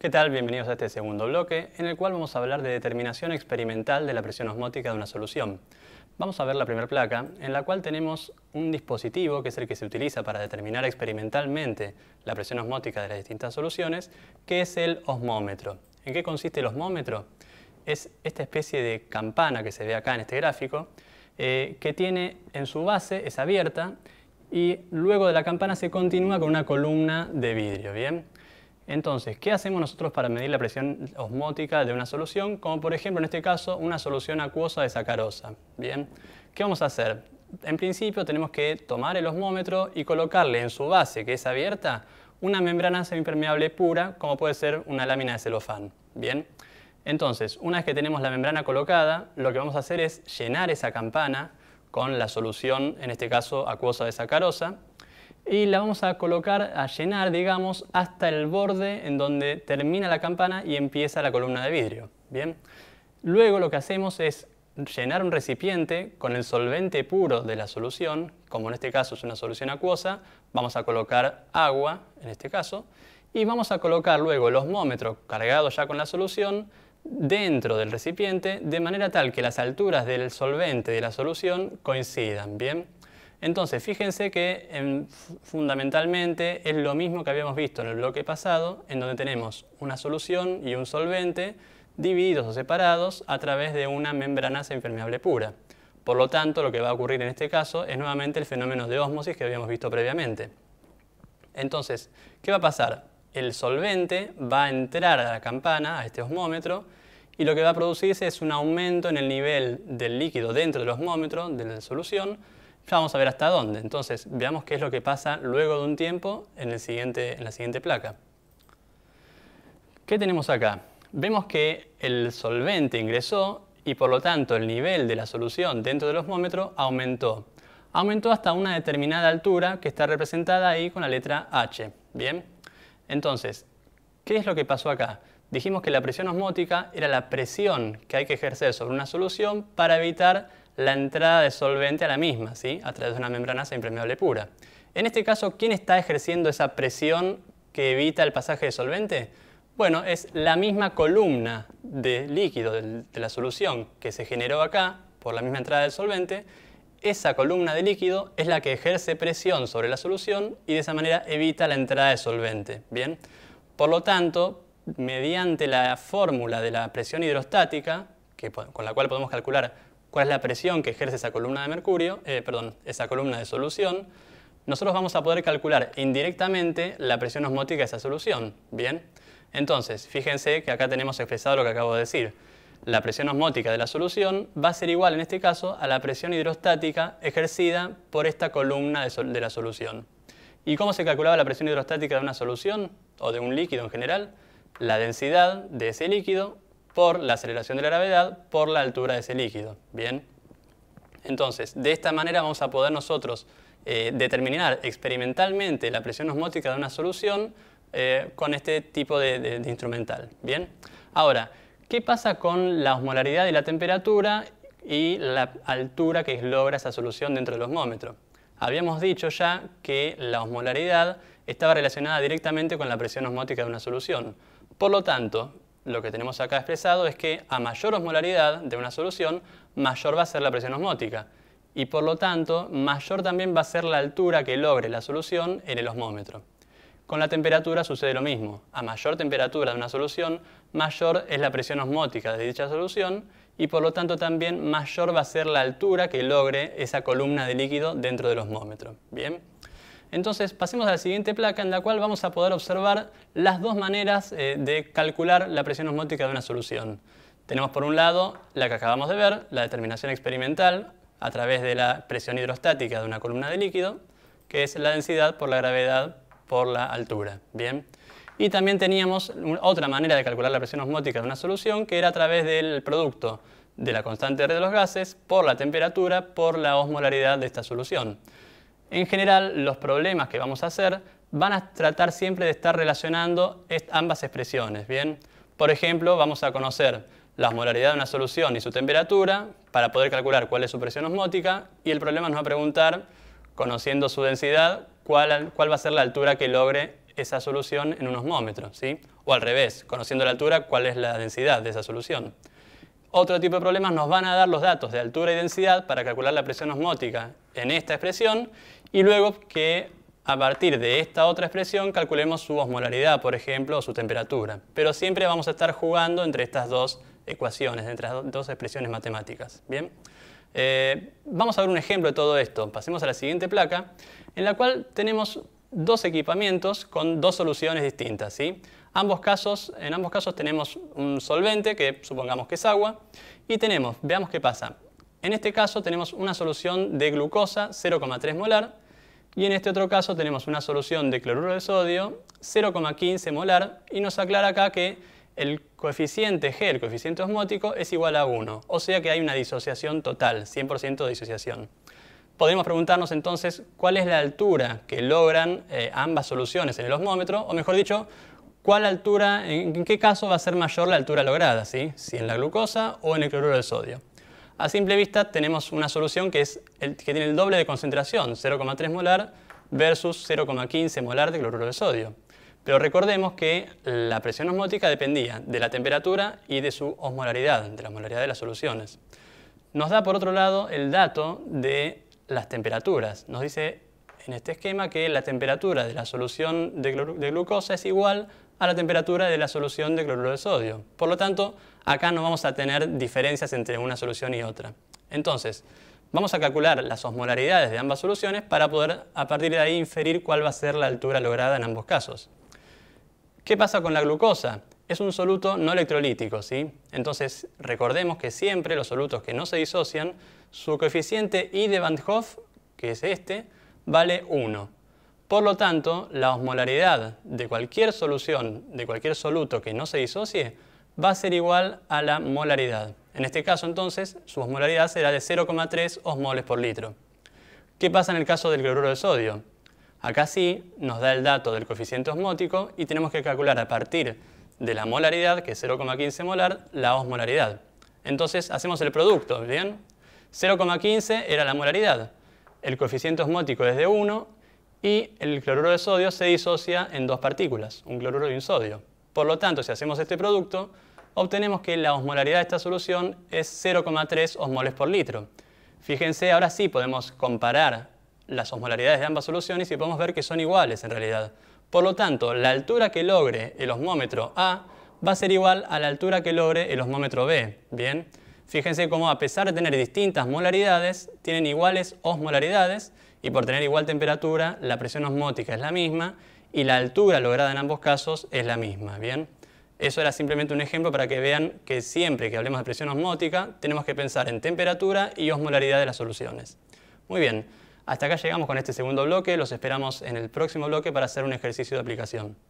¿Qué tal? Bienvenidos a este segundo bloque, en el cual vamos a hablar de determinación experimental de la presión osmótica de una solución. Vamos a ver la primera placa, en la cual tenemos un dispositivo, que es el que se utiliza para determinar experimentalmente la presión osmótica de las distintas soluciones, que es el osmómetro. ¿En qué consiste el osmómetro? Es esta especie de campana que se ve acá en este gráfico, eh, que tiene en su base, es abierta, y luego de la campana se continúa con una columna de vidrio, ¿bien? Entonces, ¿qué hacemos nosotros para medir la presión osmótica de una solución? Como por ejemplo en este caso una solución acuosa de sacarosa. Bien, ¿qué vamos a hacer? En principio tenemos que tomar el osmómetro y colocarle en su base, que es abierta, una membrana semipermeable pura, como puede ser una lámina de celofán. Bien, entonces, una vez que tenemos la membrana colocada, lo que vamos a hacer es llenar esa campana con la solución, en este caso acuosa de sacarosa, y la vamos a colocar, a llenar, digamos, hasta el borde en donde termina la campana y empieza la columna de vidrio. Bien. Luego lo que hacemos es llenar un recipiente con el solvente puro de la solución, como en este caso es una solución acuosa, vamos a colocar agua, en este caso, y vamos a colocar luego el osmómetro cargado ya con la solución dentro del recipiente, de manera tal que las alturas del solvente de la solución coincidan, ¿bien? Entonces, fíjense que fundamentalmente es lo mismo que habíamos visto en el bloque pasado, en donde tenemos una solución y un solvente divididos o separados a través de una membrana impermeable pura. Por lo tanto, lo que va a ocurrir en este caso es nuevamente el fenómeno de ósmosis que habíamos visto previamente. Entonces, ¿qué va a pasar? El solvente va a entrar a la campana, a este osmómetro, y lo que va a producirse es un aumento en el nivel del líquido dentro del osmómetro, de la solución, vamos a ver hasta dónde. Entonces, veamos qué es lo que pasa luego de un tiempo en, el siguiente, en la siguiente placa. ¿Qué tenemos acá? Vemos que el solvente ingresó y por lo tanto el nivel de la solución dentro del osmómetro aumentó. Aumentó hasta una determinada altura que está representada ahí con la letra H. Bien, entonces, ¿qué es lo que pasó acá? Dijimos que la presión osmótica era la presión que hay que ejercer sobre una solución para evitar la entrada de solvente a la misma, ¿sí? a través de una membrana impermeable pura. En este caso, ¿quién está ejerciendo esa presión que evita el pasaje de solvente? Bueno, es la misma columna de líquido de la solución que se generó acá por la misma entrada del solvente. Esa columna de líquido es la que ejerce presión sobre la solución y de esa manera evita la entrada de solvente. ¿bien? Por lo tanto, mediante la fórmula de la presión hidrostática, con la cual podemos calcular cuál es la presión que ejerce esa columna de mercurio, eh, perdón, esa columna de solución, nosotros vamos a poder calcular indirectamente la presión osmótica de esa solución, ¿bien? Entonces, fíjense que acá tenemos expresado lo que acabo de decir. La presión osmótica de la solución va a ser igual, en este caso, a la presión hidrostática ejercida por esta columna de, de la solución. ¿Y cómo se calculaba la presión hidrostática de una solución o de un líquido en general? La densidad de ese líquido por la aceleración de la gravedad por la altura de ese líquido. ¿bien? Entonces, de esta manera vamos a poder nosotros eh, determinar experimentalmente la presión osmótica de una solución eh, con este tipo de, instrumental. ¿bien? Ahora, ¿qué pasa con la osmolaridad y la temperatura y la altura que logra esa solución dentro del osmómetro? Habíamos dicho ya que la osmolaridad estaba relacionada directamente con la presión osmótica de una solución. Por lo tanto, lo que tenemos acá expresado es que a mayor osmolaridad de una solución, mayor va a ser la presión osmótica y por lo tanto mayor también va a ser la altura que logre la solución en el osmómetro. Con la temperatura sucede lo mismo. A mayor temperatura de una solución, mayor es la presión osmótica de dicha solución y por lo tanto también mayor va a ser la altura que logre esa columna de líquido dentro del osmómetro. ¿Bien? Entonces pasemos a la siguiente placa en la cual vamos a poder observar las dos maneras eh, de calcular la presión osmótica de una solución. Tenemos por un lado la que acabamos de ver, la determinación experimental a través de la presión hidrostática de una columna de líquido, que es la densidad por la gravedad por la altura. Bien. Y también teníamos otra manera de calcular la presión osmótica de una solución, que era a través del producto de la constante R de los gases por la temperatura por la osmolaridad de esta solución. En general, los problemas que vamos a hacer van a tratar siempre de estar relacionando ambas expresiones, ¿bien? Por ejemplo, vamos a conocer la molaridad de una solución y su temperatura para poder calcular cuál es su presión osmótica y el problema nos va a preguntar, conociendo su densidad, cuál, va a ser la altura que logre esa solución en un osmómetro, O al revés, conociendo la altura, cuál es la densidad de esa solución. Otro tipo de problemas nos van a dar los datos de altura y densidad para calcular la presión osmótica en esta expresión y luego que a partir de esta otra expresión calculemos su osmolaridad, por ejemplo, o su temperatura. Pero siempre vamos a estar jugando entre estas dos ecuaciones, entre las dos expresiones matemáticas. ¿bien? Eh, vamos a ver un ejemplo de todo esto. Pasemos a la siguiente placa, en la cual tenemos dos equipamientos con dos soluciones distintas. ¿sí? Ambos casos, en ambos casos tenemos un solvente, que supongamos que es agua, y tenemos, veamos qué pasa, en este caso tenemos una solución de glucosa 0,3 molar y en este otro caso tenemos una solución de cloruro de sodio 0,15 molar y nos aclara acá que el coeficiente G, el coeficiente osmótico, es igual a 1, o sea que hay una disociación total, 100% de disociación. Podemos preguntarnos entonces cuál es la altura que logran eh, ambas soluciones en el osmómetro, o mejor dicho, cuál altura, en qué caso va a ser mayor la altura lograda, si en la glucosa o en el cloruro de sodio. A simple vista tenemos una solución que, es el, que tiene el doble de concentración, 0,3 molar versus 0,15 molar de cloruro de sodio. Pero recordemos que la presión osmótica dependía de la temperatura y de su osmolaridad, de la molaridad de las soluciones. Nos da por otro lado el dato de las temperaturas. Nos dice en este esquema que la temperatura de la solución de, glucosa es igual a la temperatura de la solución de cloruro de sodio. Por lo tanto, acá no vamos a tener diferencias entre una solución y otra. Entonces, vamos a calcular las osmolaridades de ambas soluciones para poder a partir de ahí inferir cuál va a ser la altura lograda en ambos casos. ¿Qué pasa con la glucosa? Es un soluto no electrolítico, ¿sí? Entonces, recordemos que siempre los solutos que no se disocian, su coeficiente I de Van Hoff, que es este, vale 1. Por lo tanto, la osmolaridad de cualquier solución, de cualquier soluto que no se disocie, va a ser igual a la molaridad. En este caso, entonces, su osmolaridad será de 0,3 osmoles por litro. ¿Qué pasa en el caso del cloruro de sodio? Acá sí nos da el dato del coeficiente osmótico y tenemos que calcular a partir de la molaridad, que es 0,15 molar, la osmolaridad. Entonces hacemos el producto, ¿bien? 0,15 era la molaridad el coeficiente osmótico es de 1 y el cloruro de sodio se disocia en dos partículas, un cloruro y un sodio. Por lo tanto, si hacemos este producto, obtenemos que la osmolaridad de esta solución es 0,3 osmoles por litro. Fíjense, ahora sí podemos comparar las osmolaridades de ambas soluciones y podemos ver que son iguales en realidad. Por lo tanto, la altura que logre el osmómetro A va a ser igual a la altura que logre el osmómetro B. ¿bien? Fíjense cómo a pesar de tener distintas molaridades, tienen iguales osmolaridades y por tener igual temperatura, la presión osmótica es la misma y la altura lograda en ambos casos es la misma, ¿bien? Eso era simplemente un ejemplo para que vean que siempre que hablemos de presión osmótica, tenemos que pensar en temperatura y osmolaridad de las soluciones. Muy bien, hasta acá llegamos con este segundo bloque, los esperamos en el próximo bloque para hacer un ejercicio de aplicación.